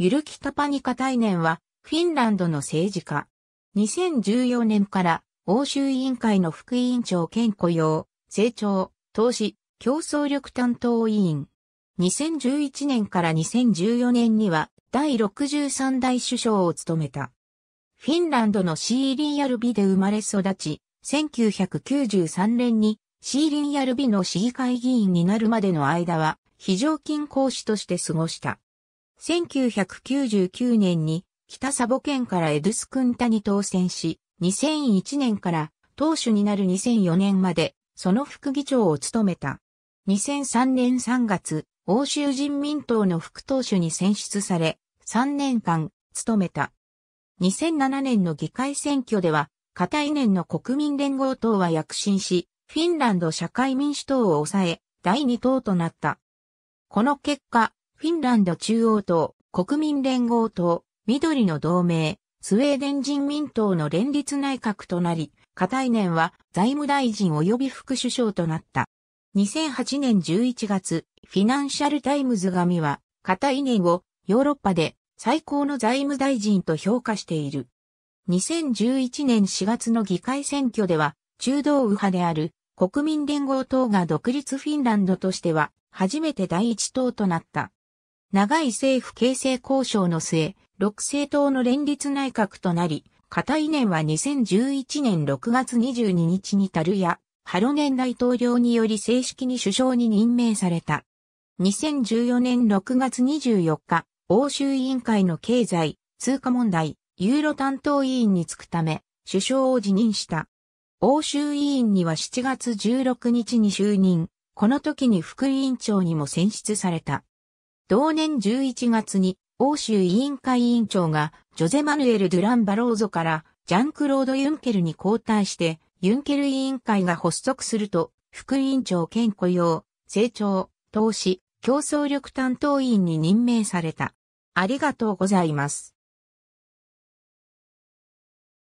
ゆるきタパニカ大年は、フィンランドの政治家。2014年から欧州委員会の副委員長兼雇用、成長、投資、競争力担当委員。2011年から2014年には第63代首相を務めた。フィンランドのシーリンヤルビで生まれ育ち、1993年にシーリンヤルビの市議会議員になるまでの間は非常勤講師として過ごした。1999年に北サボ県からエドゥスクンタに当選し、2001年から党首になる2004年までその副議長を務めた。2003年3月、欧州人民党の副党首に選出され、3年間務めた。2007年の議会選挙では、片一年の国民連合党は躍進し、フィンランド社会民主党を抑え、第2党となった。この結果、フィンランド中央党、国民連合党、緑の同盟、スウェーデン人民党の連立内閣となり、カタイネンは財務大臣及び副首相となった。2008年11月、フィナンシャルタイムズ紙は、カタイネンをヨーロッパで最高の財務大臣と評価している。2011年4月の議会選挙では、中道右派である国民連合党が独立フィンランドとしては初めて第一党となった。長い政府形成交渉の末、六政党の連立内閣となり、片井年は2011年6月22日にタルやハロネン大統領により正式に首相に任命された。2014年6月24日、欧州委員会の経済、通貨問題、ユーロ担当委員に就くため、首相を辞任した。欧州委員には7月16日に就任、この時に副委員長にも選出された。同年11月に欧州委員会委員長がジョゼ・マヌエル・ドゥラン・バローゾからジャンクロード・ユンケルに交代して、ユンケル委員会が発足すると、副委員長兼雇用、成長、投資、競争力担当委員に任命された。ありがとうございます。